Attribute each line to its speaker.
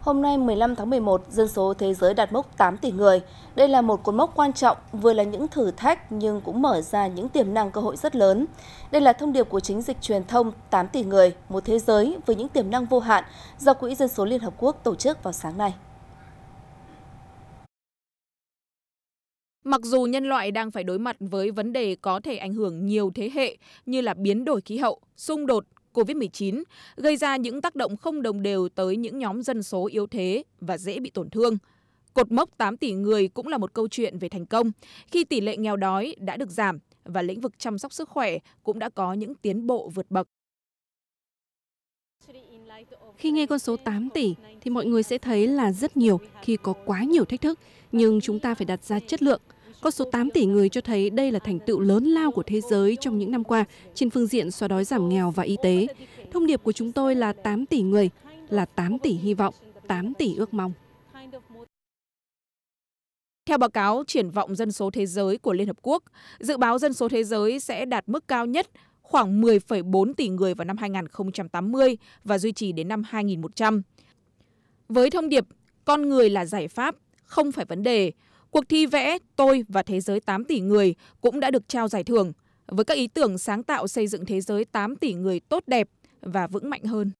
Speaker 1: Hôm nay 15 tháng 11, dân số thế giới đạt mốc 8 tỷ người. Đây là một cột mốc quan trọng, vừa là những thử thách nhưng cũng mở ra những tiềm năng cơ hội rất lớn. Đây là thông điệp của chính dịch truyền thông 8 tỷ người, một thế giới với những tiềm năng vô hạn do Quỹ Dân số Liên Hợp Quốc tổ chức vào sáng nay.
Speaker 2: Mặc dù nhân loại đang phải đối mặt với vấn đề có thể ảnh hưởng nhiều thế hệ như là biến đổi khí hậu, xung đột, COVID-19, gây ra những tác động không đồng đều tới những nhóm dân số yếu thế và dễ bị tổn thương. Cột mốc 8 tỷ người cũng là một câu chuyện về thành công, khi tỷ lệ nghèo đói đã được giảm và lĩnh vực chăm sóc sức khỏe cũng đã có những tiến bộ
Speaker 3: vượt bậc. Khi nghe con số 8 tỷ thì mọi người sẽ thấy là rất nhiều khi có quá nhiều thách thức, nhưng chúng ta phải đặt ra chất lượng – con số 8 tỷ người cho thấy đây là thành tựu lớn lao của thế giới trong những năm qua trên phương diện xóa đói giảm nghèo và y tế. Thông điệp của chúng tôi là 8 tỷ người, là 8 tỷ hy vọng, 8 tỷ ước mong. Theo báo cáo triển vọng dân
Speaker 2: số thế giới của Liên Hợp Quốc, dự báo dân số thế giới sẽ đạt mức cao nhất khoảng 10,4 tỷ người vào năm 2080 và duy trì đến năm 2100. Với thông điệp con người là giải pháp, không phải vấn đề, Cuộc thi vẽ Tôi và Thế giới 8 tỷ người cũng đã được trao giải thưởng với các ý tưởng sáng tạo xây dựng thế giới 8 tỷ người tốt đẹp và vững mạnh hơn.